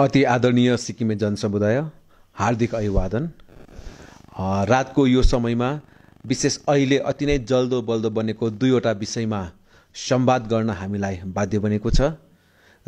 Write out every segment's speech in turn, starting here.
अति आदरणीय सिक्किमे जनसमुदाय हार्दिक अभिवादन रातको यो समयमा विशेष अहिले अति नै जल्दो बल्दो बनेको दुईवटा विषयमा संवाद गर्न हामीलाई बाध्य बनेको छ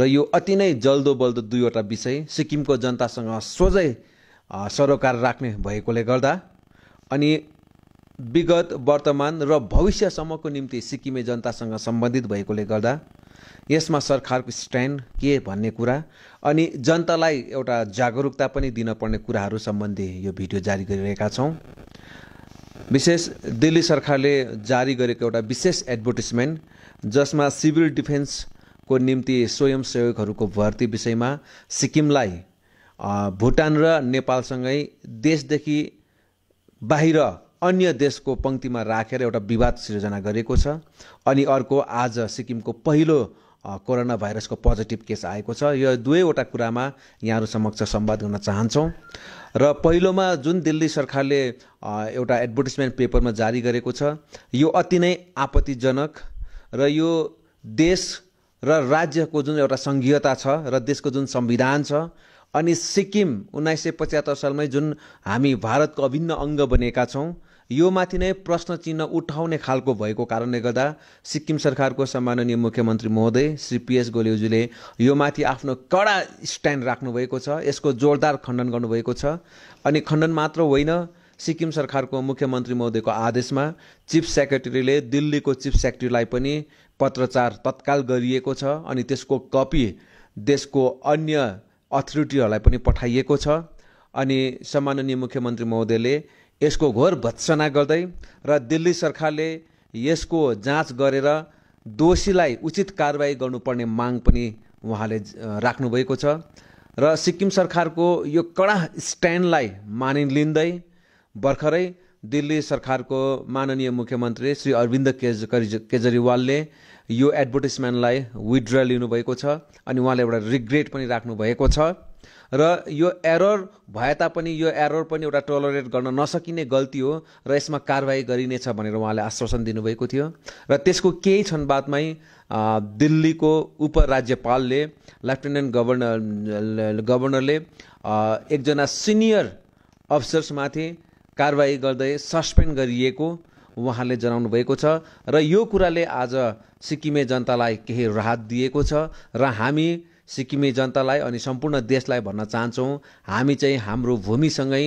र यो अति नै जल्दो बल्दो दुईवटा विषय सिक्किमको जनतासँग सोझै सरोकार राख्ने भएकोले गर्दा अनि विगत वर्तमान र भविष्यसम्मको निम्ति सिक्किमे जनतासँग सम्बन्धित भएकोले गर्दा यसमा सरकारको स्ट्यान्ड के भन्ने कुरा अनि जनतालाई एउटा जागरुकता पनि दिनपर्ने कुराहरू सम्बन्धी यो भिडियो जारी गरिरहेका छौँ विशेष दिल्ली सरकारले जारी गरेको एउटा विशेष एडभर्टिजमेन्ट जसमा सिभिल डिफेन्सको निम्ति स्वयंसेवकहरूको भर्ती विषयमा सिक्किमलाई भुटान र नेपालसँगै देशदेखि बाहिर अन्य देशको पङ्क्तिमा राखेर एउटा विवाद सिर्जना गरेको छ अनि अर्को आज सिक्किमको पहिलो कोरोना भाइरसको पोजिटिभ केस आएको छ यो दुवैवटा कुरामा यहाँहरू समक्ष सम्वाद गर्न चाहन्छौँ र पहिलोमा जुन दिल्ली सरकारले एउटा एडभर्टिजमेन्ट पेपरमा जारी गरेको छ यो अति नै आपत्तिजनक र यो देश र राज्यको जुन एउटा सङ्घीयता छ र देशको जुन संविधान छ अनि सिक्किम उन्नाइस सय पचहत्तर सालमै जुन हामी भारतको अभिन्न अङ्ग बनेका छौँ यो माथि नै प्रश्न चिन्ह उठाउने खालको भएको कारणले गर्दा सिक्किम सरकारको सम्माननीय मुख्यमन्त्री महोदय श्री पिएस गोलेउजीले यो माथि आफ्नो कडा स्ट्यान्ड राख्नुभएको छ यसको जोरदार खण्डन गर्नुभएको छ अनि खण्डन मात्र होइन सिक्किम सरकारको मुख्यमन्त्री महोदयको आदेशमा चिफ सेक्रेटरीले दिल्लीको चिफ सेक्रेटरीलाई पनि पत्रचार तत्काल गरिएको छ अनि त्यसको कपी देशको अन्य अथोरिटीहरूलाई पनि पठाइएको छ अनि सम्माननीय मुख्यमन्त्री महोदयले यसको घोर भत्सना गर्दै र दिल्ली सरकारले यसको जाँच गरेर दोषीलाई उचित कारवाही गर्नुपर्ने माग पनि उहाँले राख्नुभएको छ र सिक्किम सरकारको यो कडा स्ट्यान्डलाई मानिलिँदै भर्खरै दिल्ली सरकारको माननीय मुख्यमन्त्री श्री अरविन्द केज केजरीवालले यो एडभर्टिजमेन्टलाई विड्र लिनुभएको छ अनि उहाँले एउटा रिग्रेट पनि राख्नुभएको छ र यो एरर भए तापनि यो एरर पनि एउटा टोलरेट गर्न नसकिने गल्ती हो र यसमा कारवाही गरिनेछ भनेर उहाँले आश्वासन दिनुभएको थियो र त्यसको केही क्षण बादमै दिल्लीको उपराज्यपालले लेफ्टिनेन्ट गभर्नर गभर्नरले एकजना सिनियर अफिसर्समाथि कारवाही गर्दै सस्पेन्ड गरिएको उहाँले जनाउनु भएको छ र यो कुराले आज सिक्किमे जनतालाई केही राहत दिएको छ र हामी सिक्किमे जनतालाई अनि सम्पूर्ण देशलाई भन्न चाहन्छौँ हामी चाहिँ हाम्रो भूमिसँगै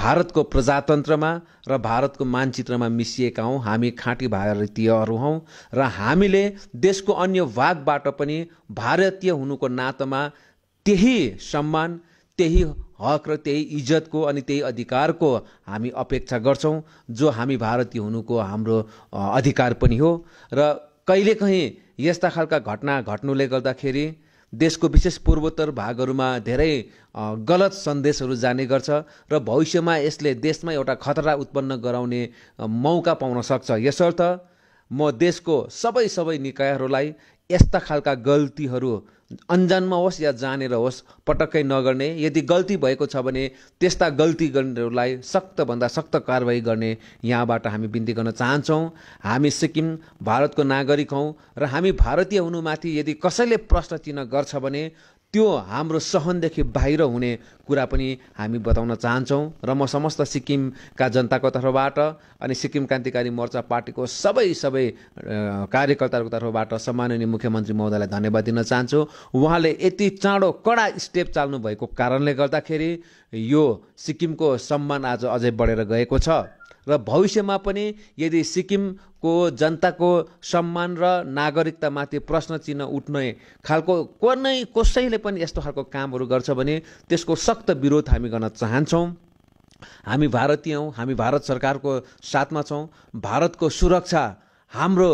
भारतको प्रजातन्त्रमा र भारतको मानचित्रमा मिसिएका हौँ हामी खाँटी भारतीयहरू हौँ र हामीले देशको अन्य भागबाट पनि भारतीय हुनुको नातामा त्यही सम्मान त्यही हक र त्यही इज्जतको अनि त्यही अधिकारको हामी अपेक्षा गर्छौँ जो हामी भारतीय हुनुको हाम्रो अधिकार पनि हो र कहिलेकाहीँ यस्ता खालका घटना घट्नुले गर्दाखेरि देशको विशेष पूर्वोत्तर भागहरूमा धेरै गलत सन्देशहरू जाने गर्छ र भविष्यमा यसले देशमा एउटा खतरा उत्पन्न गराउने मौका पाउन सक्छ यसर्थ म देशको सबै सबै निकायहरूलाई यस्ता खालका गल्तीहरू अन्जानमा होस् या जानेर होस् पटक्कै नगर्ने यदि गल्ती भएको छ भने त्यस्ता गल्ती गर्नेहरूलाई सक्तभन्दा सक्त कारवाही गर्ने यहाँबाट हामी बिन्ती गर्न चाहन्छौँ हामी सिक्किम भारतको नागरिक हौँ र हामी भारतीय हुनुमाथि यदि कसैले प्रश्न चिन्ह गर्छ भने त्यो हाम्रो सहनदेखि बाहिर हुने कुरा पनि हामी बताउन चाहन्छौँ र म समस्त सिक्किमका जनताको तर्फबाट अनि सिक्किम क्रान्तिकारी मोर्चा पार्टीको सबै सबै कार्यकर्ताहरूको तर्फबाट सम्माननीय मुख्यमन्त्री महोदयलाई धन्यवाद दिन चाहन्छु उहाँले यति चाँडो कडा स्टेप चाल्नु भएको कारणले गर्दाखेरि यो सिक्किमको सम्मान आज अझै बढेर गएको छ र भविष्यमा पनि यदि सिक्किमको जनताको सम्मान र नागरिकतामाथि प्रश्न चिन्ह उठ्ने खालको कुनै कसैले पनि यस्तो खालको कामहरू गर्छ भने त्यसको सक्त विरोध हामी गर्न चाहन्छौँ हामी भारतीय हौँ हामी भारत सरकारको साथमा छौँ भारतको सुरक्षा हाम्रो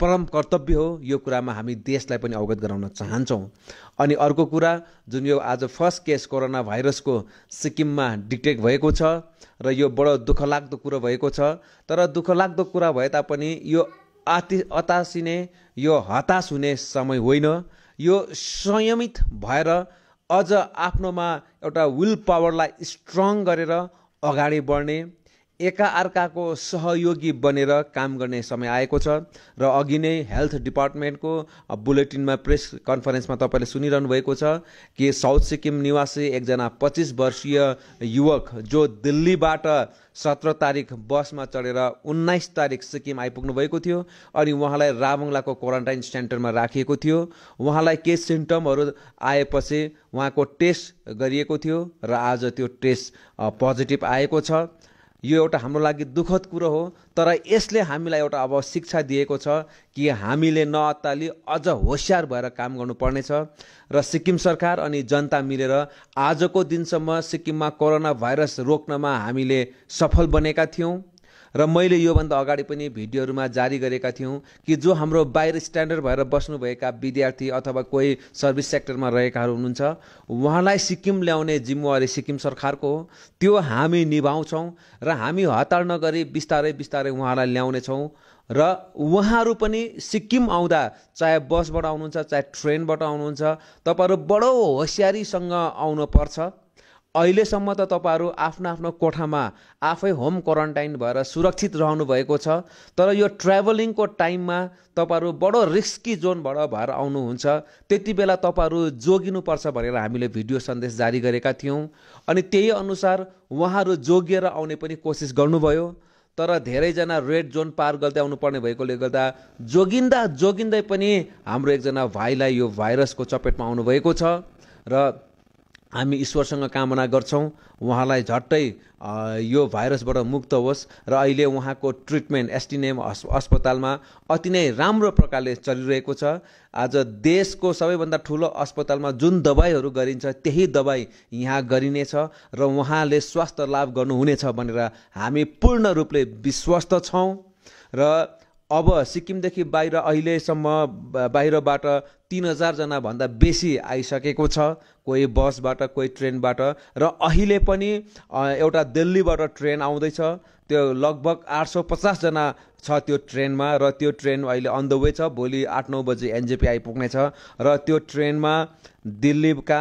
परम कर्तव्य हो यो कुरामा हामी देशलाई पनि अवगत गराउन चाहन्छौँ अनि अर्को कुरा जुन यो आज फर्स्ट केस कोरोना भाइरसको सिक्किममा डिटेक्ट भएको छ र यो बडो दुःखलाग्दो कुरो भएको छ तर दुःखलाग्दो कुरा भए तापनि यो आति अतासिने यो हताश हुने समय होइन यो संयमित भएर अझ आफ्नोमा एउटा विल पावरलाई स्ट्रङ गरेर अगाडि बढ्ने एकाअर्काको सहयोगी बनेर काम गर्ने समय आएको छ र अघि नै हेल्थ डिपार्टमेन्टको बुलेटिनमा प्रेस कन्फरेन्समा तपाईँले सुनिरहनु भएको छ कि साउथ सिक्किम निवासी एकजना पच्चिस वर्षीय युवक जो दिल्लीबाट सत्र तारिक बसमा चढेर उन्नाइस तारिक सिक्किम आइपुग्नु भएको थियो अनि उहाँलाई राबुङलाको क्वारेन्टाइन सेन्टरमा राखिएको थियो उहाँलाई केही सिम्टमहरू आएपछि उहाँको टेस्ट गरिएको थियो र आज त्यो टेस्ट पोजिटिभ आएको छ यो एउटा हाम्रो लागि दुःखद कुरो हो तर यसले हामीलाई एउटा अब शिक्षा दिएको छ कि हामीले नअत्ताली अझ होसियार भएर काम गर्नुपर्नेछ र सिक्किम सरकार अनि जनता मिलेर आजको दिनसम्म सिक्किममा कोरोना भाइरस रोक्नमा हामीले सफल बनेका थियौँ र मैले योभन्दा अगाडि पनि भिडियोहरूमा जारी गरेका थियौँ कि जो हाम्रो बाहिर स्ट्यान्डर्ड भएर बस्नुभएका विद्यार्थी अथवा कोही सर्भिस सेक्टरमा रहेकाहरू हुनुहुन्छ उहाँलाई सिक्किम ल्याउने जिम्मेवारी सिक्किम सरकारको हो त्यो हामी निभाउँछौँ र हामी हतार नगरी बिस्तारै बिस्तारै उहाँलाई ल्याउनेछौँ र उहाँहरू पनि सिक्किम आउँदा चाहे बसबाट आउनुहुन्छ चाहे ट्रेनबाट आउनुहुन्छ तपाईँहरू बडो होसियारीसँग आउनुपर्छ अहिलेसम्म त तपाईँहरू आफ्नो आफ्नो कोठामा आफै होम क्वारेन्टाइन भएर सुरक्षित रहनु भएको छ तर यो ट्राभलिङको टाइममा तपाईँहरू बडो रिस्की जोनबाट भएर आउनुहुन्छ त्यति बेला तपाईँहरू जोगिनुपर्छ भनेर हामीले भिडियो सन्देश जारी गरेका थियौँ अनि त्यही अनुसार उहाँहरू जोगिएर आउने पनि कोसिस गर्नुभयो तर धेरैजना रेड जोन पार गर्दै आउनुपर्ने भएकोले गर्दा जोगिँदा जोगिँदै पनि हाम्रो एकजना भाइलाई यो भाइरसको चपेटमा आउनुभएको छ र हामी ईश्वरसँग कामना गर्छौँ उहाँलाई झट्टै यो भाइरसबाट मुक्त होस् र अहिले उहाँको ट्रिटमेन्ट एसटिएनएम अस् अस्पतालमा अति नै राम्रो प्रकारले चलिरहेको छ आज देशको सबैभन्दा ठुलो अस्पतालमा जुन दबाईहरू गरिन्छ त्यही दबाई यहाँ गरिनेछ र उहाँले स्वास्थ्य लाभ गर्नुहुनेछ भनेर हामी पूर्ण रूपले विश्वस्त छौँ र अब सिक्किमदेखि बाहिर अहिलेसम्म बाहिरबाट तिन हजारजना भन्दा बेसी आइसकेको छ कोही बसबाट कोही ट्रेनबाट र अहिले पनि एउटा दिल्लीबाट ट्रेन आउँदैछ त्यो लगभग आठ सौ पचासजना छ त्यो ट्रेनमा र त्यो ट्रेन अहिले अन द वे छ भोलि आठ नौ बजी एनजेपी आइपुग्नेछ र त्यो ट्रेनमा दिल्लीका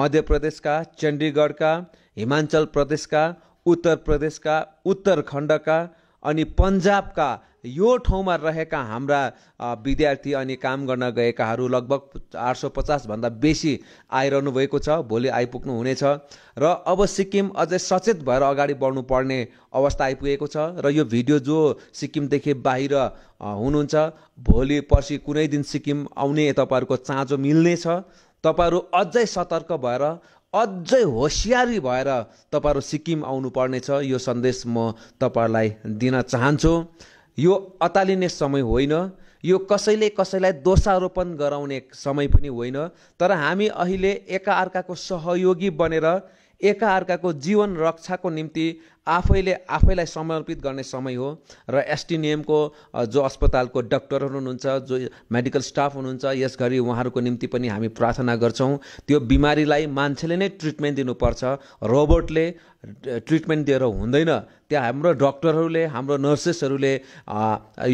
मध्य प्रदेशका चण्डीगढका हिमाचल प्रदेशका उत्तर प्रदेशका उत्तरखण्डका अनि पन्जाबका यो ठाउँमा रहेका हाम्रा विद्यार्थी अनि काम गर्न गएकाहरू लगभग आठ सौ पचासभन्दा बेसी आइरहनु भएको छ भोलि आइपुग्नु हुनेछ र अब सिक्किम अझै सचेत भएर अगाडि बढ्नु पर्ने अवस्था आइपुगेको छ र यो भिडियो जो सिक्किमदेखि बाहिर हुनुहुन्छ भोलि पर्सि कुनै दिन सिक्किम आउने तपाईँहरूको चाँजो मिल्नेछ तपाईँहरू अझै सतर्क भएर अझै होसियारी भएर तपाईँहरू सिक्किम आउनुपर्नेछ यो सन्देश म तपाईँहरूलाई दिन चाहन्छु यो अतालिने समय होइन यो कसैले कसैलाई दोषारोपण गराउने समय पनि होइन तर हामी अहिले एकाअर्काको सहयोगी बनेर एकाअर्काको जीवन रक्षाको निम्ति आफैले आफैलाई समर्पित गर्ने समय हो र एसटिनिएमको जो अस्पतालको डक्टरहरू हुनुहुन्छ जो मेडिकल स्टाफ हुनुहुन्छ यस गरी उहाँहरूको निम्ति पनि हामी प्रार्थना गर्छौँ त्यो बिमारीलाई मान्छेले नै ट्रिटमेन्ट दिनुपर्छ रोबोटले ट्रिटमेन्ट दिएर हुँदैन त्यहाँ हाम्रो डक्टरहरूले हाम्रो नर्सेसहरूले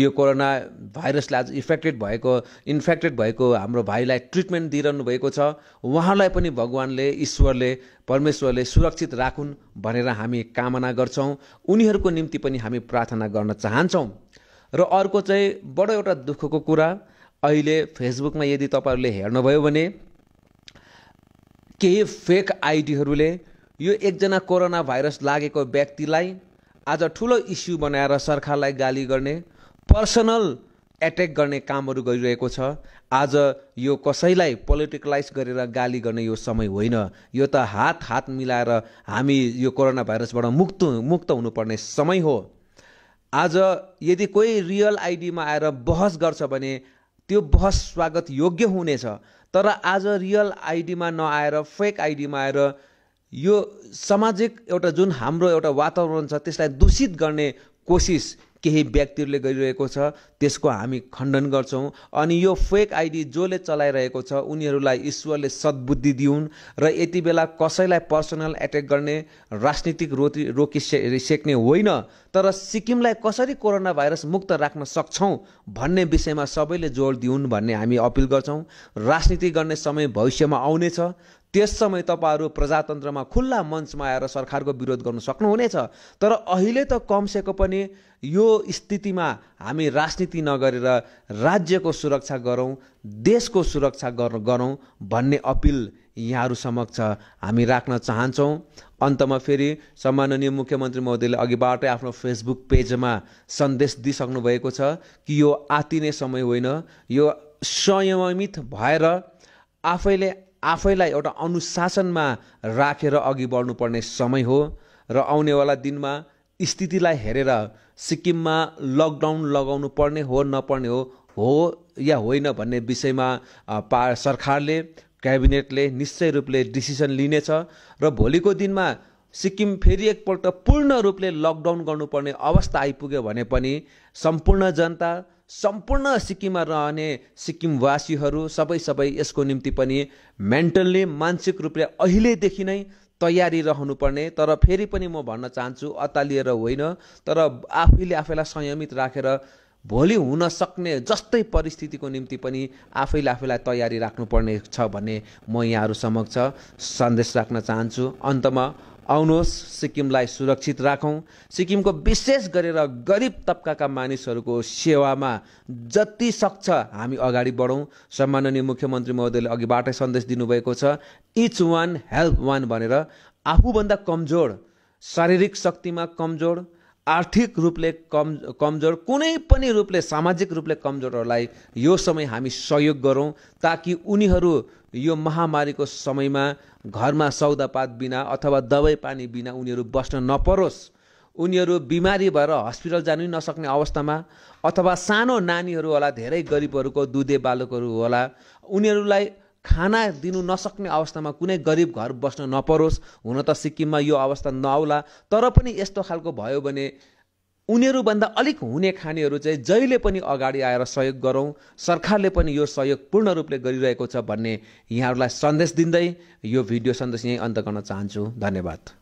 यो कोरोना भाइरसले आज इफेक्टेड भएको इन्फेक्टेड भएको हाम्रो भाइलाई ट्रिटमेन्ट दिइरहनु भएको छ उहाँलाई पनि भगवान्ले ईश्वरले परमेश्वरले सुरक्षित राखुन् भनेर हामी कामना गर्छौँ उनीहरूको निम्ति पनि हामी प्रार्थना गर्न चाहन्छौँ र अर्को चाहिँ बडो एउटा दुःखको कुरा अहिले फेसबुकमा यदि तपाईँहरूले हेर्नुभयो भने केही फेक आइडीहरूले यो एकजना कोरोना भाइरस लागेको व्यक्तिलाई आज ठुलो इस्यु बनाएर सरकारलाई गाली गर्ने पर्सनल एट्याक गर्ने कामहरू गरिरहेको छ आज यो कसैलाई पोलिटिकलाइज गरेर गाली गर्ने यो समय होइन यो त हात हात मिलाएर हामी यो कोरोना भाइरसबाट मुक्त मुक्त हुनुपर्ने समय हो आज यदि कोही रियल आइडीमा आएर बहस गर्छ भने त्यो बहस स्वागत योग्य हुनेछ तर आज रियल आइडीमा नआएर फेक आइडीमा आएर यो सामाजिक एउटा जुन हाम्रो एउटा वातावरण छ त्यसलाई दूषित गर्ने कोसिस केही व्यक्तिहरूले गरिरहेको छ त्यसको हामी खण्डन गर्छौँ अनि यो फेक आइडी जसले चलाइरहेको छ उनीहरूलाई ईश्वरले सद्बुद्धि दिउन् र यति बेला कसैलाई पर्सनल एट्याक गर्ने राजनीतिक रोटी रोकी से सेक्ने होइन तर सिक्किमलाई कसरी कोरोना भाइरस मुक्त राख्न सक्छौँ भन्ने विषयमा सबैले जोड दिउन् भन्ने हामी अपिल गर्छौँ राजनीति गर्ने समय भविष्यमा आउनेछ त्यस समय तपाईँहरू प्रजातन्त्रमा खुल्ला मञ्चमा आएर सरकारको विरोध गर्न सक्नुहुनेछ तर अहिले त कमसेको पनि यो स्थितिमा हामी राजनीति नगरेर रा, राज्यको सुरक्षा गरौँ देशको सुरक्षा गर गरौँ भन्ने अपिल यहाँहरू समक्ष हामी राख्न चाहन्छौँ अन्तमा फेरि सम्माननीय मुख्यमन्त्री महोदयले अघिबाटै आफ्नो फेसबुक पेजमा सन्देश दिइसक्नु भएको छ कि यो आतिने समय होइन यो संयमित भएर आफैले आफैलाई एउटा अनुशासनमा राखेर अघि बढ्नुपर्ने समय हो र आउनेवाला दिनमा स्थितिलाई हेरेर सिक्किममा लकडाउन लगाउनु पर्ने हो नपर्ने हो हो या होइन भन्ने विषयमा पा सरकारले क्याबिनेटले निश्चय रूपले डिसिसन लिनेछ र भोलिको दिनमा सिक्किम फेरि एकपल्ट पूर्ण रूपले लकडाउन गर्नुपर्ने अवस्था आइपुग्यो भने पनि सम्पूर्ण जनता सम्पूर्ण सिक्किममा रहने सिक्किमवासीहरू सबै सबै यसको निम्ति पनि मेन्टल्ली मानसिक रूपले अहिलेदेखि नै तयारी रहनुपर्ने तर फेरि पनि म भन्न चाहन्छु अतालिएर होइन तर आफैले आफैलाई संयमित राखेर भोलि हुन सक्ने जस्तै परिस्थितिको निम्ति पनि आफैले आफैलाई तयारी राख्नुपर्ने छ भन्ने म यहाँहरू समक्ष सन्देश राख्न चाहन्छु अन्तमा आउनुहोस् सिक्किमलाई सुरक्षित राखौँ सिक्किमको विशेष गरेर गरिब तब्काका मानिसहरूको सेवामा जति सक्छ हामी अगाडि बढौँ सम्माननीय मुख्यमन्त्री महोदयले अघिबाटै सन्देश दिनुभएको छ इच वान हेल्प वान भनेर आफूभन्दा कमजोर शारीरिक शक्तिमा कमजोर आर्थिक रूपले कम कमजोर कुनै पनि रूपले सामाजिक रूपले कमजोरहरूलाई यो समय हामी सहयोग गरौँ ताकि उनीहरू यो महामारीको समयमा घरमा सौदापात बिना अथवा दबाई पानी बिना उनीहरू बस्न नपरोस् उनीहरू बिमारी भएर हस्पिटल जानु नसक्ने अवस्थामा अथवा सानो नानीहरू होला धेरै गरिबहरूको दुधे बालकहरू होला उनीहरूलाई खाना दिनु नसक्ने अवस्थामा कुनै गरिब घर बस्न नपरोस् हुन त सिक्किममा यो अवस्था नआउला तर पनि यस्तो खालको भयो भने उनीहरूभन्दा अलिक हुने खानेहरू चाहिँ जहिले पनि अगाडि आएर सहयोग गरौँ सरकारले पनि यो सहयोग पूर्ण रूपले गरिरहेको छ भन्ने यहाँहरूलाई सन्देश दिँदै यो भिडियो सन्देश यहीँ अन्त गर्न चाहन्छु धन्यवाद